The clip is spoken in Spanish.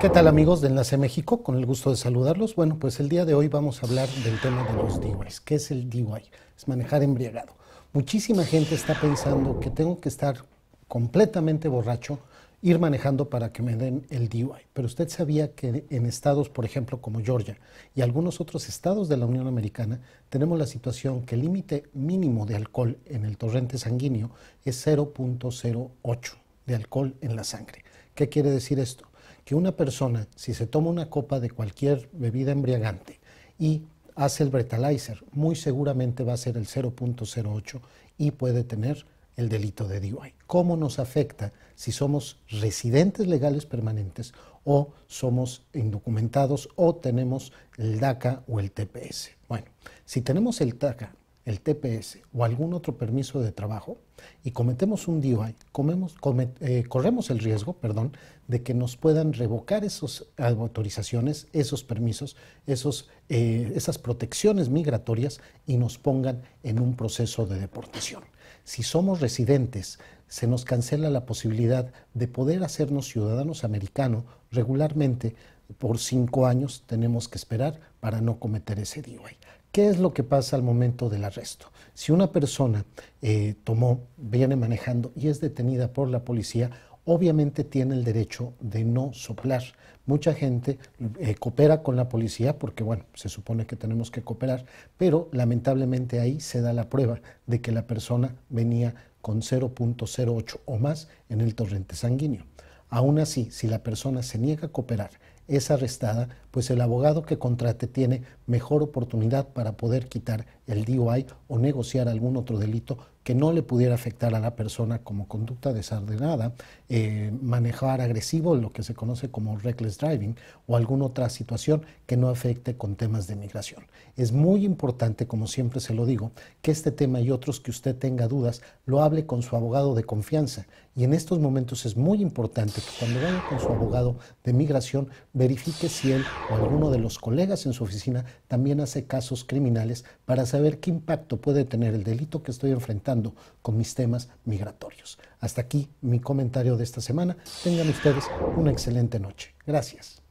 ¿Qué tal amigos de Enlace México? Con el gusto de saludarlos. Bueno, pues el día de hoy vamos a hablar del tema de los DIYs. ¿Qué es el DIY? Es manejar embriagado. Muchísima gente está pensando que tengo que estar completamente borracho, ir manejando para que me den el DIY. Pero usted sabía que en estados, por ejemplo, como Georgia y algunos otros estados de la Unión Americana, tenemos la situación que el límite mínimo de alcohol en el torrente sanguíneo es 0.08 de alcohol en la sangre. ¿Qué quiere decir esto? Que una persona, si se toma una copa de cualquier bebida embriagante y hace el breathalyzer, muy seguramente va a ser el 0.08 y puede tener el delito de DUI. ¿Cómo nos afecta si somos residentes legales permanentes o somos indocumentados o tenemos el DACA o el TPS? Bueno, si tenemos el DACA el TPS o algún otro permiso de trabajo y cometemos un DUI, comemos, eh, corremos el riesgo perdón, de que nos puedan revocar esas eh, autorizaciones, esos permisos, esos, eh, esas protecciones migratorias y nos pongan en un proceso de deportación. Si somos residentes, se nos cancela la posibilidad de poder hacernos ciudadanos americanos regularmente por cinco años tenemos que esperar para no cometer ese DUI. ¿Qué es lo que pasa al momento del arresto? Si una persona eh, tomó, viene manejando y es detenida por la policía, obviamente tiene el derecho de no soplar. Mucha gente eh, coopera con la policía porque, bueno, se supone que tenemos que cooperar, pero lamentablemente ahí se da la prueba de que la persona venía con 0.08 o más en el torrente sanguíneo. Aún así, si la persona se niega a cooperar, es arrestada, pues el abogado que contrate tiene mejor oportunidad para poder quitar el DUI o negociar algún otro delito que no le pudiera afectar a la persona como conducta desordenada, eh, manejar agresivo, lo que se conoce como reckless driving, o alguna otra situación que no afecte con temas de migración. Es muy importante, como siempre se lo digo, que este tema y otros que usted tenga dudas lo hable con su abogado de confianza y en estos momentos es muy importante que cuando vaya con su abogado de migración verifique si él o alguno de los colegas en su oficina también hace casos criminales para saber qué impacto puede tener el delito que estoy enfrentando con mis temas migratorios. Hasta aquí mi comentario de esta semana. Tengan ustedes una excelente noche. Gracias.